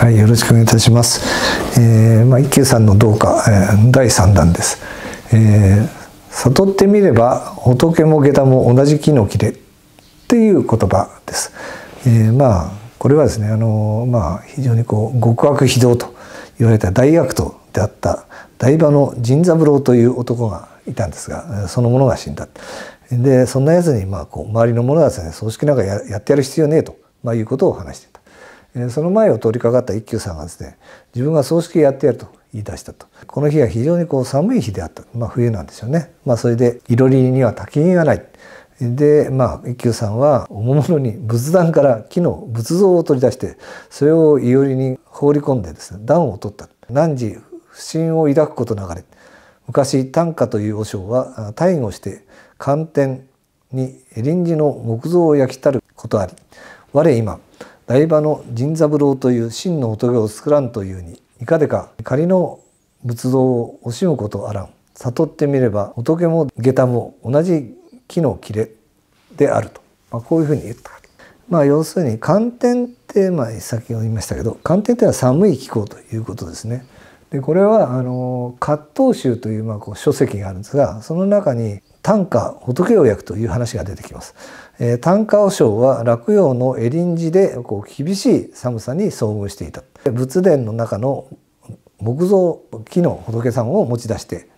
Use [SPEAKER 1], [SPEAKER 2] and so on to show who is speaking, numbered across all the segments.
[SPEAKER 1] はい、よろしくお願いいたします。えー、まあ、一休さんのどうか、えー、第3弾です。えー、悟ってみれば仏も下駄も同じ木の木でっていう言葉です。えー、まあこれはですねあのまあ非常にこう極悪非道と言われた大悪党であった台場の仁三郎という男がいたんですがその者が死んだ。でそんな奴にまあこう周りの者はですね葬式なんかやってやる必要ねえと、まあ、いうことを話してた。その前を通りかかった一休さんがですね自分が葬式やってやると言い出したとこの日は非常にこう寒い日であった、まあ、冬なんでしょうね、まあ、それでいろりには焚き火がないでまあ一休さんはおもむろに仏壇から木の仏像を取り出してそれをいおりに放り込んでですね暖を取った何時不審を抱くことながれ昔短歌という和尚は大位をして寒天に臨時の木造を焼きたることあり我今台場の神三郎という真の仏を作らんというにいかでか仮の仏像を惜しむことあらん悟ってみれば仏も下駄も同じ木の切れであると、まあ、こういうふうに言ったわけまあ要するに寒天ってまあ先ほど言いましたけど寒天っていうのは寒い気候ということですね。でこれはあの葛藤集というまあこう書籍があるんですがその中に短歌仏をくという話が出てきます、えー、短歌和尚は落葉のエリンジでこう厳しい寒さに遭遇していた仏殿の中の木造木の仏さんを持ち出して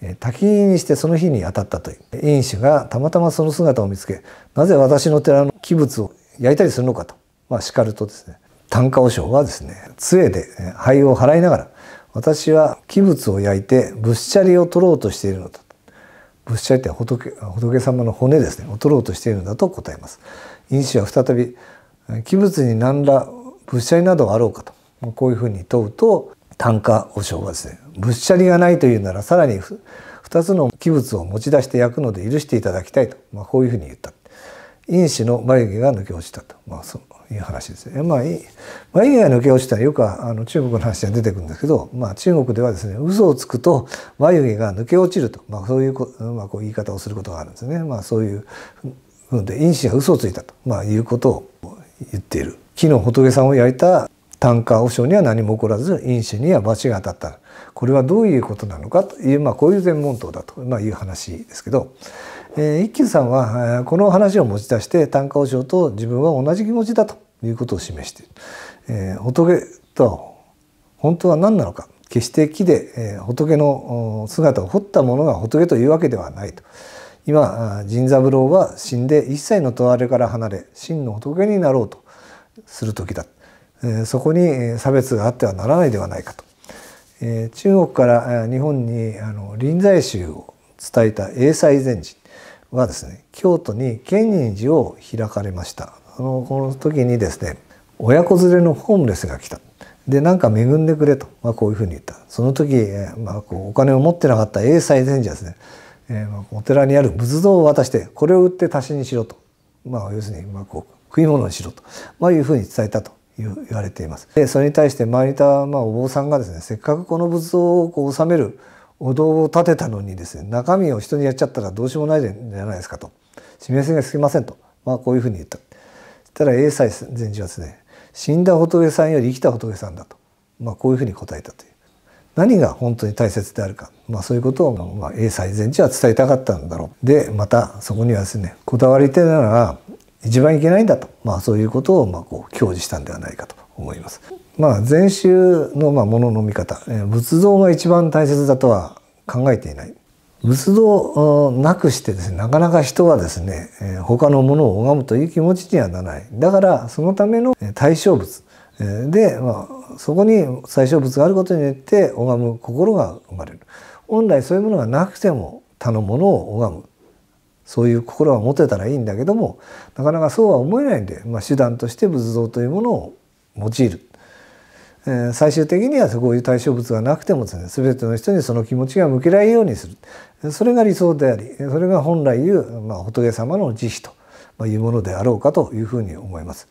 [SPEAKER 1] 焚滝にしてその日に当たったという院主がたまたまその姿を見つけなぜ私の寺の器物を焼いたりするのかと、まあ、叱るとですね短歌和尚はですね杖で灰を払いながら私は器物を焼いてぶっしゃりを取ろうとしているのだって仏仏様の骨ですね劣ろうとしているのだと答えます。因子は再び器物に何ら仏者利などあろうかとこういうふうに問うと単価保尚はですね仏者利がないというならさらに2つの器物を持ち出して焼くので許していただきたいと、まあ、こういうふうに言った因子の眉毛が抜け落ちたと、まあ、そいう話ですね。まあ、まあ、以外抜け落ちたらよくあの中国の話が出てくるんですけど、まあ、中国ではですね嘘をつくと眉毛が抜け落ちると、まあ、そういうこ,、まあ、こう言い方をすることがあるんですね。まあ、そういうふうで因子が嘘をついたと、まあ、いうことを言っている。昨の仏さんを焼いた単価和尚には何も起こらず因子には罰が当たったこれはどういうことなのかという、まあ、こういう全問答だと、まあ、いう話ですけど。えー、一休さんは、えー、この話を持ち出して短歌和尚と自分は同じ気持ちだということを示している、えー、仏とは本当は何なのか決して木で、えー、仏の姿を彫ったものが仏というわけではないと今仁三郎は死んで一切の問われから離れ真の仏になろうとする時だ、えー、そこに差別があってはならないではないかと、えー、中国から日本にあの臨済宗を伝えた英才禅師はですね京都に建仁寺を開かれましたあのこの時にですね親子連れのホームレスが来たでなんか恵んでくれと、まあ、こういうふうに言ったその時、まあ、こうお金を持ってなかった英才禅師はですね、えー、お寺にある仏像を渡してこれを売って足しにしろと、まあ、要するにまあこう食い物にしろと、まあ、いうふうに伝えたと言われています。でそれに対して周りたまあお坊さんがですねせっかくこの仏像をこう納めるお堂を建てたのにですね中身を人にやっちゃったらどうしようもないじゃないですかと示せがつきませんと、まあ、こういうふうに言ったそしたら英才禅師はですね死んだ仏さんより生きた仏さんだと、まあ、こういうふうに答えたという何が本当に大切であるか、まあ、そういうことを、まあ、英才禅師は伝えたかったんだろうでまたそこにはですねこだわりてなら一番いけないんだと、まあ、そういうことをまあこう享受したんではないかと思います。まあ、禅宗のまあものの見方、えー、仏像が一番大切だとは考えていない。仏像なくしてですねなかなか人はですね、え他のものを拝むという気持ちにはならないだからそのための対象物、えで、まあ、そこに対象物があることによって拝む心が生まれる本来そういうものがなくても他のものを拝むそういう心は持てたらいいんだけどもなかなかそうは思えないんで、まあ、手段として仏像というものを用いる、えー、最終的にはそういう対象物がなくてもですね全ての人にその気持ちが向けられるようにするそれが理想でありそれが本来いう、まあ、仏様の慈悲というものであろうかというふうに思います。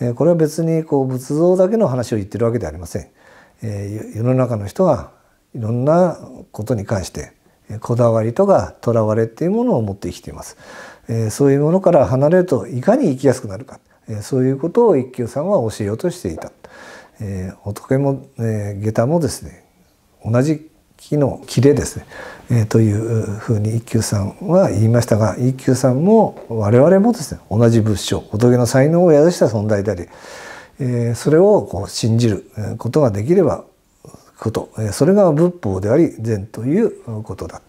[SPEAKER 1] えこれは別にこう仏像だけの話を言ってるわけではありません。え世の中の人がいろんなことに関してこだわりとかとらわれっていうものを持って生きています。そういうものから離れるといかに生きやすくなるかそういうことを一休さんは教えようとしていた。仏も下駄もですね同じ木の切れですね、えというふうに一休さんは言いましたが一休さんも我々もですね同じ仏性仏の才能を宿した存在であり、えそれをこう信じることができればこと、それが仏法であり善ということだ、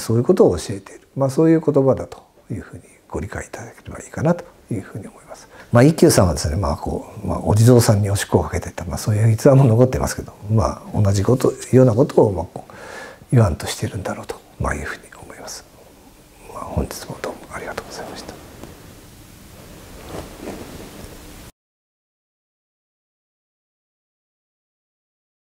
[SPEAKER 1] そういうことを教えている、まあ、そういう言葉だというふうにご理解いただければいいかなというふうに思います。まあ、一休さんはですね、まあこうまあ、お地蔵さんにおしっこをかけていた、まあ、そういう逸話も残ってますけど、まあ、同じことようなことをまあ言わんとしてるんだろうと、まあ、いうふうに思います。